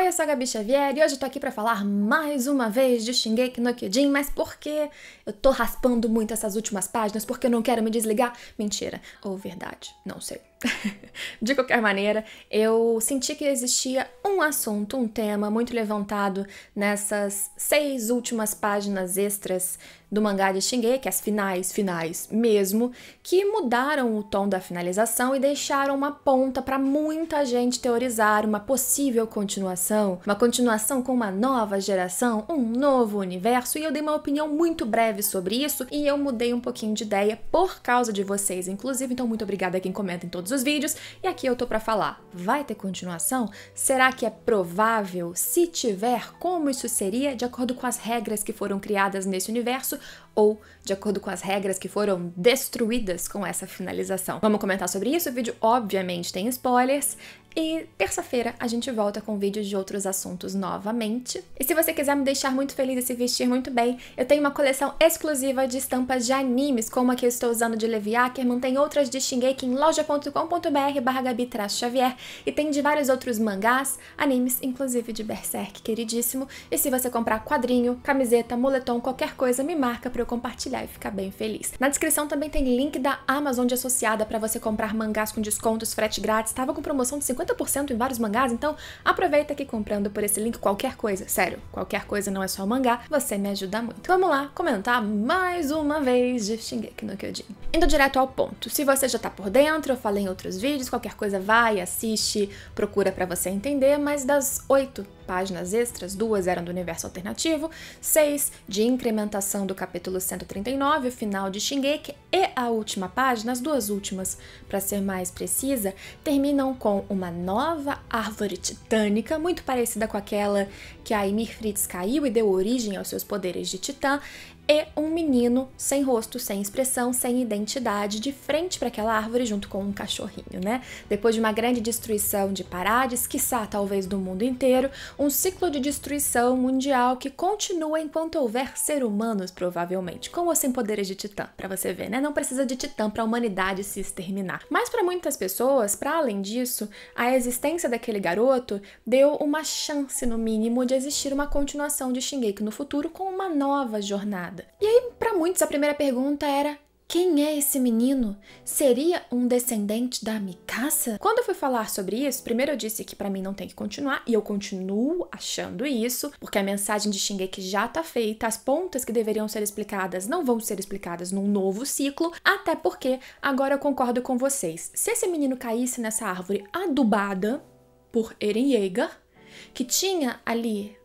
Oi, eu sou a Gabi Xavier e hoje eu tô aqui para falar mais uma vez de Shingeki no Kyojin, mas por que eu tô raspando muito essas últimas páginas? Porque eu não quero me desligar? Mentira, ou oh, verdade, não sei. de qualquer maneira, eu senti que existia um assunto, um tema muito levantado nessas seis últimas páginas extras do mangá de Shingeki, é as finais, finais mesmo, que mudaram o tom da finalização e deixaram uma ponta para muita gente teorizar uma possível continuação, uma continuação com uma nova geração, um novo universo, e eu dei uma opinião muito breve sobre isso e eu mudei um pouquinho de ideia por causa de vocês, inclusive, então muito obrigada a quem comenta em todos todos os vídeos. E aqui eu tô para falar: vai ter continuação? Será que é provável? Se tiver, como isso seria de acordo com as regras que foram criadas nesse universo ou de acordo com as regras que foram destruídas com essa finalização? Vamos comentar sobre isso. O vídeo, obviamente, tem spoilers. E terça-feira a gente volta com vídeos de outros assuntos novamente. E se você quiser me deixar muito feliz e se vestir muito bem, eu tenho uma coleção exclusiva de estampas de animes, como a que eu estou usando de Levi Ackerman, tem outras de Shingeki em loja.com.br barra Gabi Xavier e tem de vários outros mangás, animes, inclusive de Berserk, queridíssimo. E se você comprar quadrinho, camiseta, moletom, qualquer coisa, me marca para eu compartilhar e ficar bem feliz. Na descrição também tem link da Amazon de associada para você comprar mangás com descontos, frete grátis, tava tá? com promoção de 50 50% em vários mangás, então aproveita que comprando por esse link qualquer coisa, sério, qualquer coisa não é só mangá, você me ajuda muito. Vamos lá comentar mais uma vez de Shingeki no Kyojin. Indo direto ao ponto, se você já tá por dentro, eu falei em outros vídeos, qualquer coisa vai, assiste, procura para você entender, mas das oito páginas extras, duas eram do universo alternativo, seis de incrementação do capítulo 139, o final de Shingeki, e a última página, as duas últimas, para ser mais precisa, terminam com uma nova árvore titânica, muito parecida com aquela que a Emir Fritz caiu e deu origem aos seus poderes de titã, e é um menino sem rosto, sem expressão, sem identidade, de frente para aquela árvore junto com um cachorrinho, né? Depois de uma grande destruição de Parades, quiçá talvez do mundo inteiro, um ciclo de destruição mundial que continua enquanto houver ser humanos, provavelmente, com ou sem poderes de titã, para você ver, né? Não precisa de titã para a humanidade se exterminar. Mas para muitas pessoas, para além disso, a existência daquele garoto deu uma chance no mínimo de existir uma continuação de Shingeki no futuro com uma nova jornada nada. E aí, para muitos, a primeira pergunta era: quem é esse menino? Seria um descendente da Mikasa? Quando eu fui falar sobre isso, primeiro eu disse que para mim não tem que continuar e eu continuo achando isso, porque a mensagem de Shingeki já tá feita, as pontas que deveriam ser explicadas não vão ser explicadas num novo ciclo, até porque agora eu concordo com vocês. Se esse menino caísse nessa árvore adubada por Eren Yeager, que tinha ali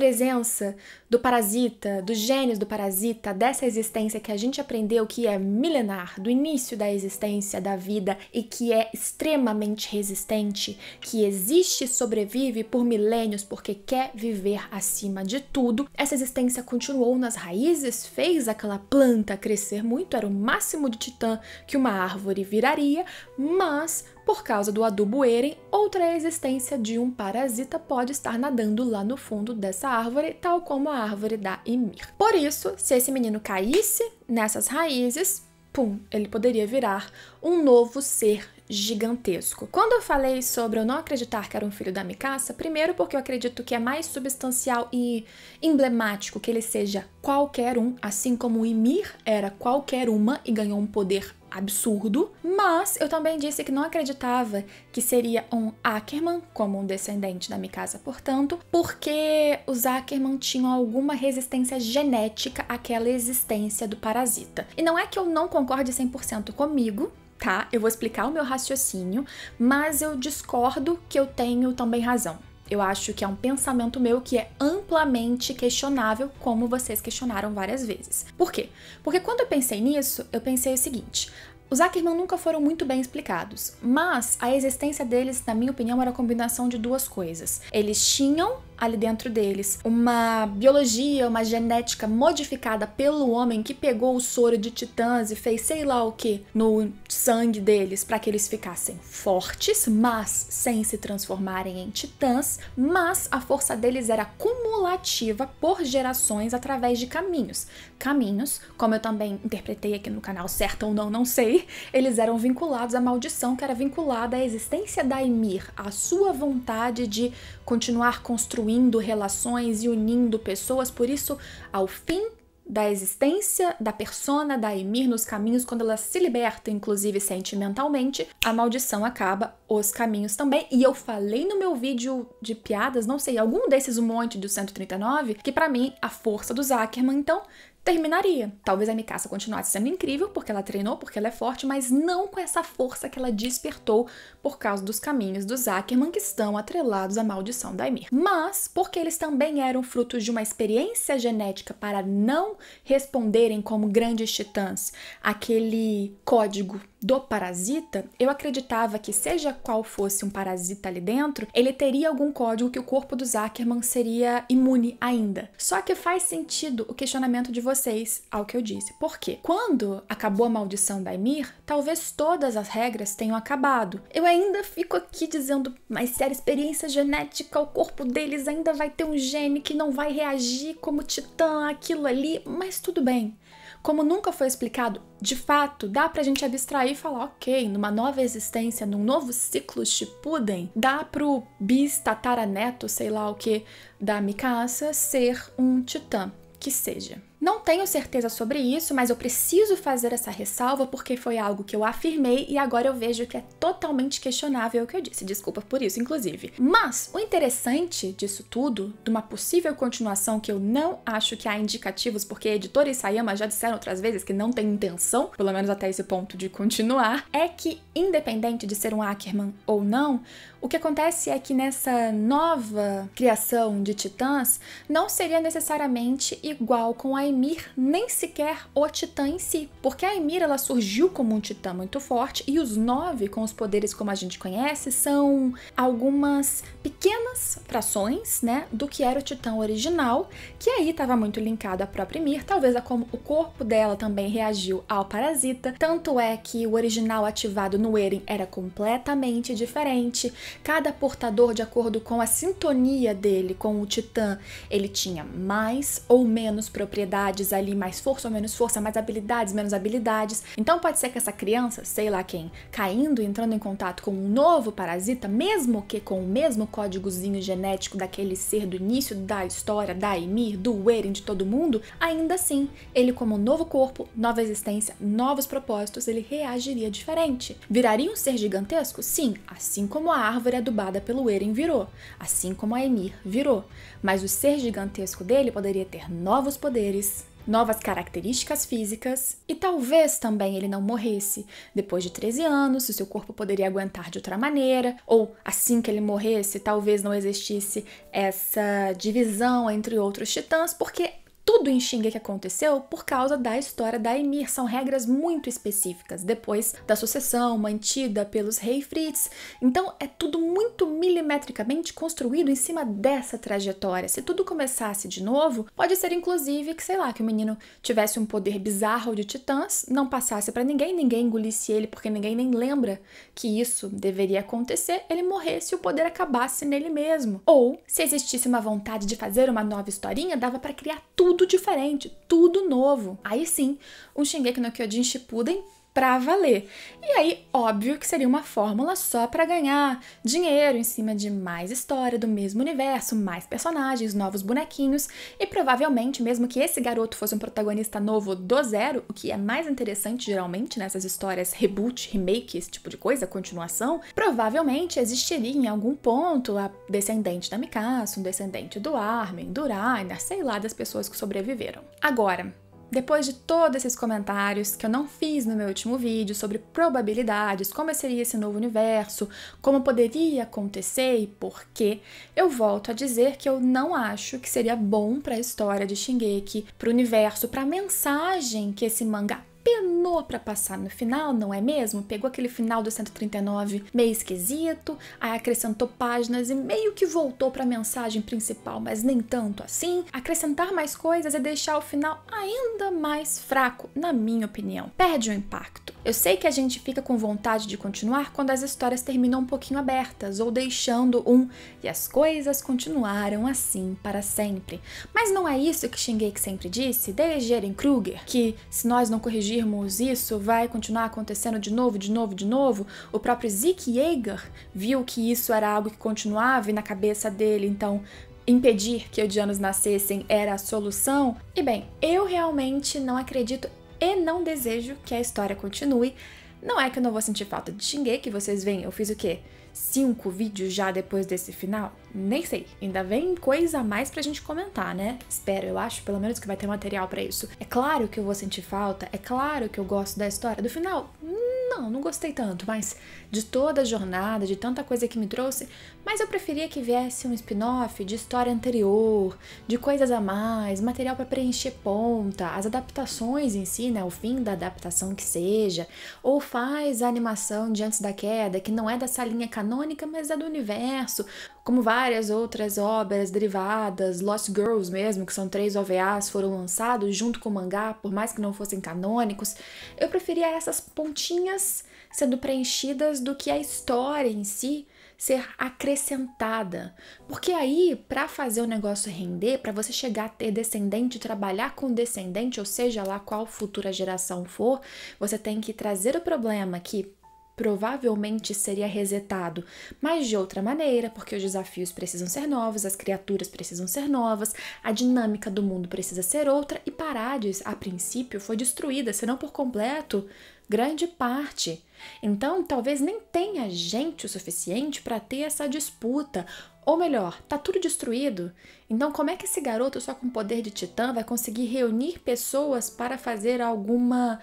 presença do parasita, dos gênios do parasita, dessa existência que a gente aprendeu que é milenar, do início da existência da vida e que é extremamente resistente, que existe e sobrevive por milênios porque quer viver acima de tudo. Essa existência continuou nas raízes, fez aquela planta crescer muito, era o máximo de titã que uma árvore viraria, mas por causa do adubo erem, outra existência de um parasita pode estar nadando lá no fundo dessa árvore, tal como a árvore da Ymir. Por isso, se esse menino caísse nessas raízes, pum, ele poderia virar um novo ser gigantesco. Quando eu falei sobre eu não acreditar que era um filho da Mikasa, primeiro porque eu acredito que é mais substancial e emblemático que ele seja qualquer um, assim como Ymir era qualquer uma e ganhou um poder absurdo, mas eu também disse que não acreditava que seria um Ackerman como um descendente da Mikasa, portanto, porque os Ackerman tinham alguma resistência genética àquela existência do parasita. E não é que eu não concorde 100% comigo, tá? Eu vou explicar o meu raciocínio, mas eu discordo que eu tenho também razão. Eu acho que é um pensamento meu que é amplamente questionável, como vocês questionaram várias vezes. Por quê? Porque quando eu pensei nisso, eu pensei o seguinte: os Ackerman nunca foram muito bem explicados, mas a existência deles, na minha opinião, era a combinação de duas coisas. Eles tinham ali dentro deles. Uma biologia, uma genética modificada pelo homem que pegou o soro de titãs e fez sei lá o que no sangue deles para que eles ficassem fortes, mas sem se transformarem em titãs, mas a força deles era cumulativa por gerações através de caminhos. Caminhos, como eu também interpretei aqui no canal, certo ou não, não sei, eles eram vinculados à maldição que era vinculada à existência da Emir, à sua vontade de continuar construindo construindo relações e unindo pessoas, por isso, ao fim da existência da persona da Emir nos caminhos, quando ela se liberta, inclusive sentimentalmente, a maldição acaba, os caminhos também. E eu falei no meu vídeo de piadas, não sei, algum desses um monte de 139, que para mim a força do Ackerman, então, terminaria. Talvez a Mikasa continuasse sendo incrível, porque ela treinou, porque ela é forte, mas não com essa força que ela despertou por causa dos caminhos dos Ackerman que estão atrelados à maldição da Emir. Mas, porque eles também eram frutos de uma experiência genética para não responderem como grandes titãs aquele código do parasita, eu acreditava que, seja qual fosse um parasita ali dentro, ele teria algum código que o corpo do Zuckerman seria imune ainda. Só que faz sentido o questionamento de vocês ao que eu disse. Por quê? Quando acabou a maldição da Emir, talvez todas as regras tenham acabado. Eu ainda fico aqui dizendo, mas se era experiência genética, o corpo deles ainda vai ter um gene que não vai reagir como titã, aquilo ali, mas tudo bem. Como nunca foi explicado, de fato, dá pra gente abstrair e falar, ok, numa nova existência, num novo ciclo Shippuden, dá pro bis tataraneto, sei lá o que, da Mikasa ser um titã, que seja. Não tenho certeza sobre isso, mas eu preciso fazer essa ressalva porque foi algo que eu afirmei e agora eu vejo que é totalmente questionável o que eu disse. Desculpa por isso, inclusive. Mas o interessante disso tudo, de uma possível continuação que eu não acho que há indicativos, porque a editora e Sayama já disseram outras vezes que não tem intenção, pelo menos até esse ponto, de continuar, é que, independente de ser um Ackerman ou não, o que acontece é que nessa nova criação de titãs não seria necessariamente igual com a Aimir nem sequer o Titã em si, porque a Aimir ela surgiu como um Titã muito forte e os nove, com os poderes como a gente conhece, são algumas pequenas frações, né, do que era o Titã original, que aí estava muito linkado à própria Aimir, talvez a como o corpo dela também reagiu ao parasita, tanto é que o original ativado no Eren era completamente diferente, cada portador de acordo com a sintonia dele com o Titã, ele tinha mais ou menos propriedades habilidades ali, mais força ou menos força, mais habilidades, menos habilidades. Então pode ser que essa criança, sei lá quem, caindo, entrando em contato com um novo parasita, mesmo que com o mesmo códigozinho genético daquele ser do início da história, da Emir, do Eren, de todo mundo, ainda assim, ele como um novo corpo, nova existência, novos propósitos, ele reagiria diferente. Viraria um ser gigantesco? Sim, assim como a árvore adubada pelo Eren virou, assim como a Emir virou. Mas o ser gigantesco dele poderia ter novos poderes, novas características físicas e talvez também ele não morresse. Depois de 13 anos, o seu corpo poderia aguentar de outra maneira, ou assim que ele morresse, talvez não existisse essa divisão entre outros titãs, porque tudo em Xinga que aconteceu por causa da história da Emir. São regras muito específicas, depois da sucessão mantida pelos rei Fritz. Então é tudo muito milimetricamente construído em cima dessa trajetória. Se tudo começasse de novo, pode ser inclusive que, sei lá, que o menino tivesse um poder bizarro de titãs, não passasse para ninguém, ninguém engolisse ele porque ninguém nem lembra que isso deveria acontecer, ele morresse e o poder acabasse nele mesmo. Ou, se existisse uma vontade de fazer uma nova historinha, dava para criar tudo tudo diferente, tudo novo. Aí sim, um Shingeki no Kyojin Shippuden para valer. E aí, óbvio que seria uma fórmula só para ganhar dinheiro em cima de mais história do mesmo universo, mais personagens, novos bonequinhos, e provavelmente, mesmo que esse garoto fosse um protagonista novo do zero, o que é mais interessante geralmente nessas histórias reboot, remake, esse tipo de coisa, continuação, provavelmente existiria em algum ponto a descendente da Mikasa, um descendente do Armin, do Rainer, sei lá, das pessoas que sobreviveram. Agora, depois de todos esses comentários que eu não fiz no meu último vídeo sobre probabilidades, como seria esse novo universo, como poderia acontecer e por quê, eu volto a dizer que eu não acho que seria bom para a história de Shingeki, para o universo, para a mensagem que esse mangá penou para passar no final, não é mesmo? Pegou aquele final do 139 meio esquisito, aí acrescentou páginas e meio que voltou para a mensagem principal, mas nem tanto assim. Acrescentar mais coisas é deixar o final ainda mais fraco, na minha opinião. Perde o impacto. Eu sei que a gente fica com vontade de continuar quando as histórias terminam um pouquinho abertas ou deixando um e as coisas continuaram assim para sempre. Mas não é isso que Shingeki sempre disse desde Eren Kruger, que se nós não corrigirmos isso vai continuar acontecendo de novo, de novo, de novo. O próprio Zeke Yeager viu que isso era algo que continuava e na cabeça dele, então impedir que odianos nascessem era a solução? E bem, eu realmente não acredito e não desejo que a história continue. Não é que eu não vou sentir falta de Shingeki, vocês veem, eu fiz o quê? Cinco vídeos já depois desse final? nem sei. Ainda vem coisa a mais pra gente comentar, né? Espero, eu acho pelo menos que vai ter material para isso. É claro que eu vou sentir falta, é claro que eu gosto da história. Do final, não, não gostei tanto, mas de toda a jornada, de tanta coisa que me trouxe, mas eu preferia que viesse um spin-off de história anterior, de coisas a mais, material para preencher ponta, as adaptações em si, né, o fim da adaptação que seja, ou faz a animação de Antes da Queda, que não é dessa linha canônica, mas é do universo, como várias outras obras derivadas, Lost Girls mesmo, que são três OVAs, foram lançados junto com o mangá, por mais que não fossem canônicos, eu preferia essas pontinhas sendo preenchidas do que a história em si ser acrescentada. Porque aí, para fazer o negócio render, para você chegar a ter descendente, trabalhar com descendente, ou seja lá qual futura geração for, você tem que trazer o problema que provavelmente seria resetado, mas de outra maneira, porque os desafios precisam ser novos, as criaturas precisam ser novas, a dinâmica do mundo precisa ser outra e Parades, a princípio, foi destruída, se não por completo, grande parte. Então, talvez nem tenha gente o suficiente para ter essa disputa. Ou melhor, tá tudo destruído. Então, como é que esse garoto só com poder de titã vai conseguir reunir pessoas para fazer alguma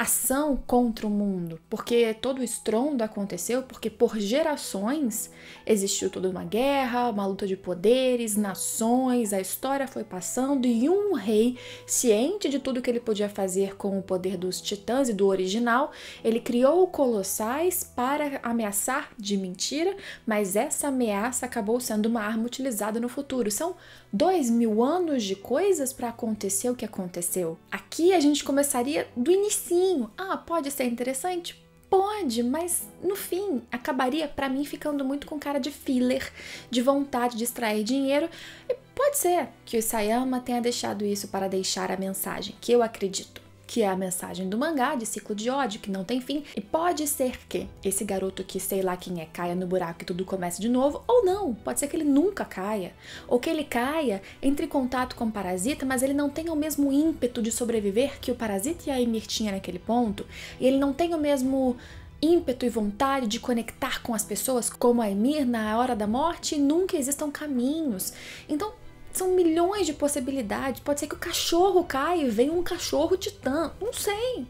ação contra o mundo, porque todo o estrondo aconteceu porque por gerações existiu toda uma guerra, uma luta de poderes, nações, a história foi passando e um rei, ciente de tudo que ele podia fazer com o poder dos titãs e do original, ele criou colossais para ameaçar de mentira, mas essa ameaça acabou sendo uma arma utilizada no futuro. São dois mil anos de coisas para acontecer o que aconteceu. Aqui a gente começaria do início ah, pode ser interessante? Pode, mas no fim acabaria para mim ficando muito com cara de filler, de vontade de extrair dinheiro. E pode ser que o Isayama tenha deixado isso para deixar a mensagem, que eu acredito que é a mensagem do mangá de ciclo de ódio que não tem fim, e pode ser que esse garoto que sei lá quem é caia no buraco e tudo comece de novo, ou não, pode ser que ele nunca caia, ou que ele caia, entre em contato com o parasita, mas ele não tenha o mesmo ímpeto de sobreviver que o parasita e a Emir tinha naquele ponto, e ele não tem o mesmo ímpeto e vontade de conectar com as pessoas como a Emir na hora da morte, nunca existam caminhos. Então, são milhões de possibilidades. Pode ser que o cachorro caia e venha um cachorro titã. Não sei.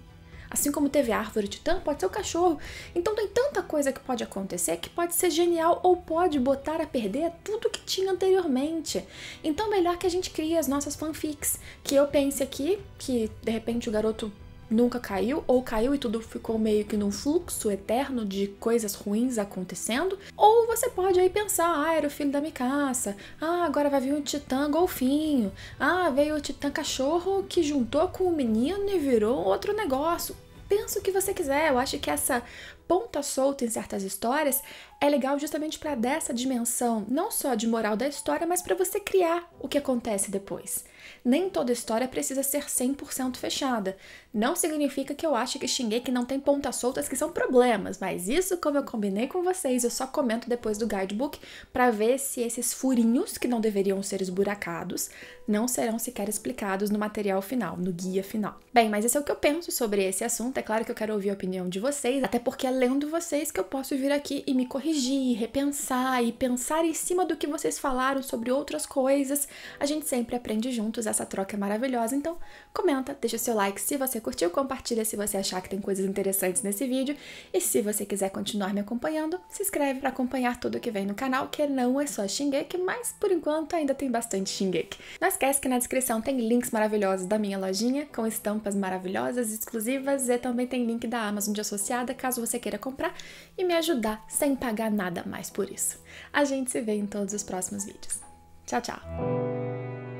Assim como teve a árvore titã, pode ser o cachorro. Então tem tanta coisa que pode acontecer que pode ser genial ou pode botar a perder tudo que tinha anteriormente. Então melhor que a gente crie as nossas fanfics. Que eu pense aqui, que de repente o garoto nunca caiu, ou caiu e tudo ficou meio que num fluxo eterno de coisas ruins acontecendo, ou você pode aí pensar, ah, era o filho da Mikaça, ah, agora vai vir um titã golfinho, ah, veio o titã cachorro que juntou com o menino e virou outro negócio. Pensa o que você quiser, eu acho que essa ponta solta em certas histórias é legal justamente para dar essa dimensão, não só de moral da história, mas para você criar o que acontece depois. Nem toda história precisa ser 100% fechada. Não significa que eu ache que xinguei que não tem pontas soltas que são problemas, mas isso, como eu combinei com vocês, eu só comento depois do guidebook para ver se esses furinhos que não deveriam ser esburacados não serão sequer explicados no material final, no guia final. Bem, mas esse é o que eu penso sobre esse assunto. É claro que eu quero ouvir a opinião de vocês, até porque é lendo vocês que eu posso vir aqui e me corrigir, repensar e pensar em cima do que vocês falaram sobre outras coisas. A gente sempre aprende juntos, essa troca é maravilhosa. Então, comenta, deixa seu like se você curtiu, compartilha se você achar que tem coisas interessantes nesse vídeo. E se você quiser continuar me acompanhando, se inscreve para acompanhar tudo que vem no canal, que não é só Shingeki, mas por enquanto ainda tem bastante Shingeki. Não esquece que na descrição tem links maravilhosos da minha lojinha, com estampas maravilhosas, exclusivas, e também tem link da Amazon de associada, caso você queira queira comprar e me ajudar sem pagar nada mais por isso. A gente se vê em todos os próximos vídeos. Tchau, tchau!